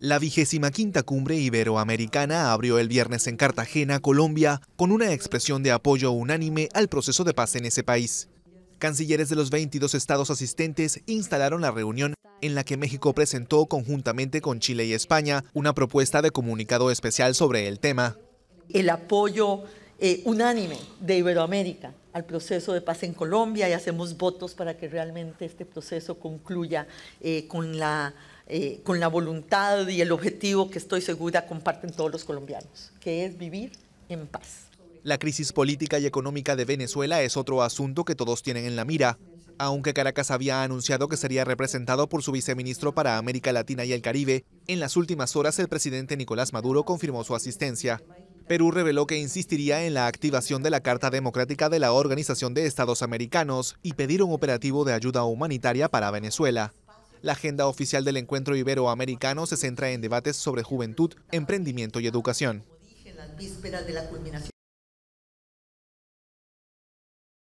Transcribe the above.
La vigésima quinta cumbre iberoamericana abrió el viernes en Cartagena, Colombia, con una expresión de apoyo unánime al proceso de paz en ese país. Cancilleres de los 22 estados asistentes instalaron la reunión en la que México presentó conjuntamente con Chile y España una propuesta de comunicado especial sobre el tema. El apoyo eh, unánime de Iberoamérica al proceso de paz en Colombia y hacemos votos para que realmente este proceso concluya eh, con, la, eh, con la voluntad y el objetivo que estoy segura comparten todos los colombianos, que es vivir en paz. La crisis política y económica de Venezuela es otro asunto que todos tienen en la mira. Aunque Caracas había anunciado que sería representado por su viceministro para América Latina y el Caribe, en las últimas horas el presidente Nicolás Maduro confirmó su asistencia. Perú reveló que insistiría en la activación de la Carta Democrática de la Organización de Estados Americanos y pedir un operativo de ayuda humanitaria para Venezuela. La agenda oficial del encuentro iberoamericano se centra en debates sobre juventud, emprendimiento y educación.